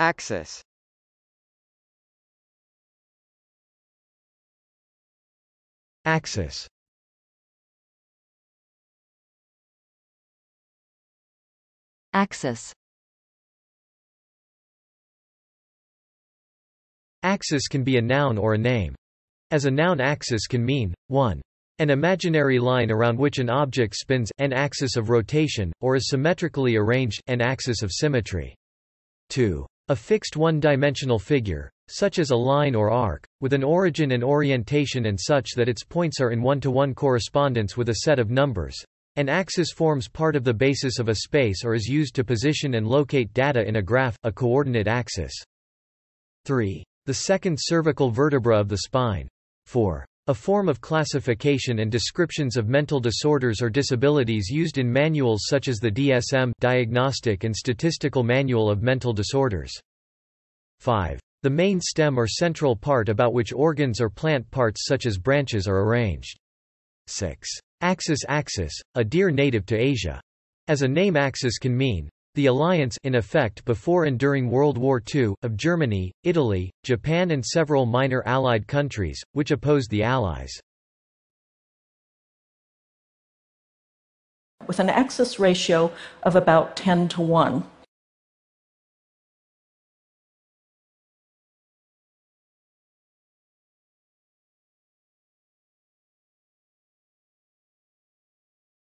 Axis Axis Axis Axis can be a noun or a name. As a noun axis can mean, 1. An imaginary line around which an object spins, an axis of rotation, or is symmetrically arranged, an axis of symmetry. 2. A fixed one-dimensional figure, such as a line or arc, with an origin and orientation and such that its points are in one-to-one -one correspondence with a set of numbers. An axis forms part of the basis of a space or is used to position and locate data in a graph, a coordinate axis. 3. The second cervical vertebra of the spine. 4 a form of classification and descriptions of mental disorders or disabilities used in manuals such as the DSM Diagnostic and Statistical Manual of Mental Disorders. 5. The main stem or central part about which organs or plant parts such as branches are arranged. 6. Axis Axis, a deer native to Asia. As a name axis can mean, the alliance in effect before and during World War II, of Germany, Italy, Japan and several minor Allied countries, which opposed the Allies. With an excess ratio of about 10 to 1.